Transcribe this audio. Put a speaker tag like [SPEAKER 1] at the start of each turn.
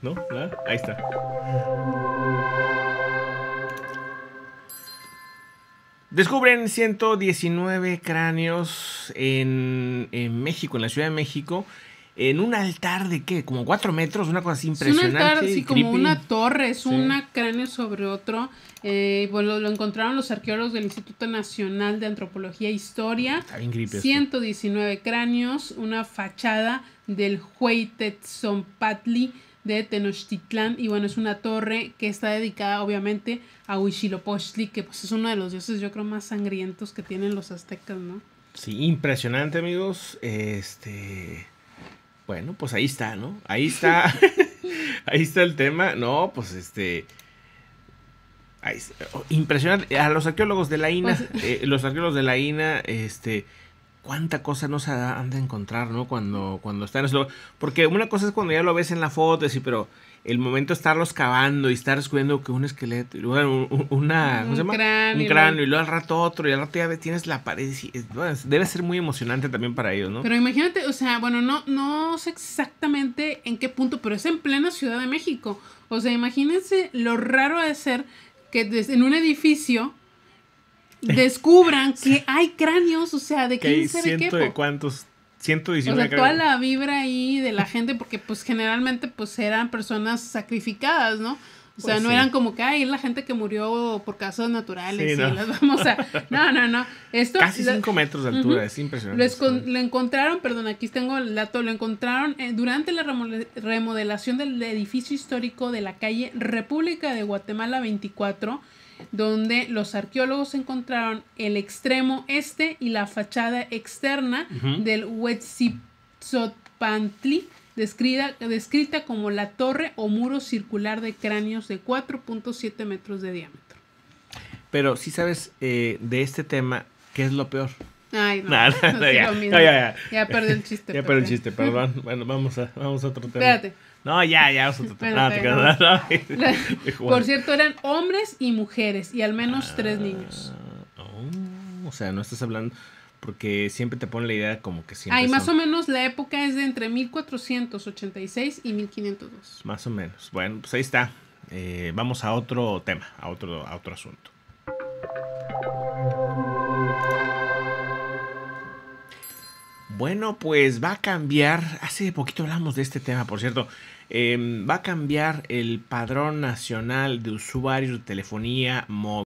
[SPEAKER 1] ¿No? Ahí está. Descubren 119 cráneos en, México, en la Ciudad de México, en un altar de qué, como 4 metros, una cosa así impresionante. un altar, así como una
[SPEAKER 2] torre, es una un cráneo sobre otro. bueno, eh, pues, lo encontraron los arqueólogos del Instituto Nacional de Antropología e Historia. 119 cráneos, una fachada del Huaytetzonpatli de Tenochtitlán y bueno, es una torre que está dedicada obviamente a Huichilopochtli, que pues es uno de los dioses yo creo más sangrientos que tienen los aztecas, ¿no?
[SPEAKER 1] Sí, impresionante amigos, este, bueno, pues ahí está, ¿no? Ahí está, ahí está el tema, no, pues este... Ahí oh, Impresionante. A los arqueólogos de la INA, pues, eh, los arqueólogos de la INA, este, cuánta cosa no se han de encontrar, ¿no? Cuando, cuando están eso. Porque una cosa es cuando ya lo ves en la foto, sí, pero el momento de estarlos cavando y estar descubriendo que un esqueleto, y una, ¿cómo un, se Cráneo. un y luego al rato otro, y al rato ya tienes la pared. debe ser muy emocionante también para ellos, ¿no? Pero
[SPEAKER 2] imagínate, o sea, bueno, no, no sé exactamente en qué punto, pero es en plena Ciudad de México. O sea, imagínense lo raro de ser que en un edificio descubran que hay cráneos, o sea, de quién sabe qué. de
[SPEAKER 1] cuántos 119 o sea, toda
[SPEAKER 2] la vibra ahí de la gente, porque pues generalmente pues eran personas sacrificadas, ¿no? O pues sea, no eran como que, ay, la gente que murió por casos naturales. Sí, no. las vamos a... No, no, no. Esto, Casi 5 metros de altura, es
[SPEAKER 1] impresionante. ¿eh?
[SPEAKER 2] Lo, encontraron, perdón, aquí tengo el dato, lo encontraron eh, durante la remodelación del edificio histórico de la calle República de Guatemala 24, donde los arqueólogos encontraron el extremo este y la fachada externa del Huetzipzot Pantli, descrita, como la torre o muro circular de cráneos de 4.7 metros de diámetro.
[SPEAKER 1] Pero si sabes eh, de este tema, ¿qué es lo peor? Ay, no. no, ya, ya, ya, perdí el chiste. Ya perdí el chiste, perdón. bueno, vamos a, otro tema. Espérate. No, ya, ya, vamos a otro tema. Ah, por
[SPEAKER 2] cierto, eran hombres y mujeres y al menos tres ah, niños.
[SPEAKER 1] Oh, o sea, no estás hablando... Porque siempre te pone la idea como que siempre. Ahí más o
[SPEAKER 2] menos la época es de entre 1486 y 1502.
[SPEAKER 1] Más o menos. Bueno, pues ahí está. Eh, vamos a otro tema, a otro, otro asunto. Bueno, pues va a cambiar. Hace poquito hablamos de este tema, por cierto. Em, va a cambiar el padrón nacional de usuarios de telefonía móvil.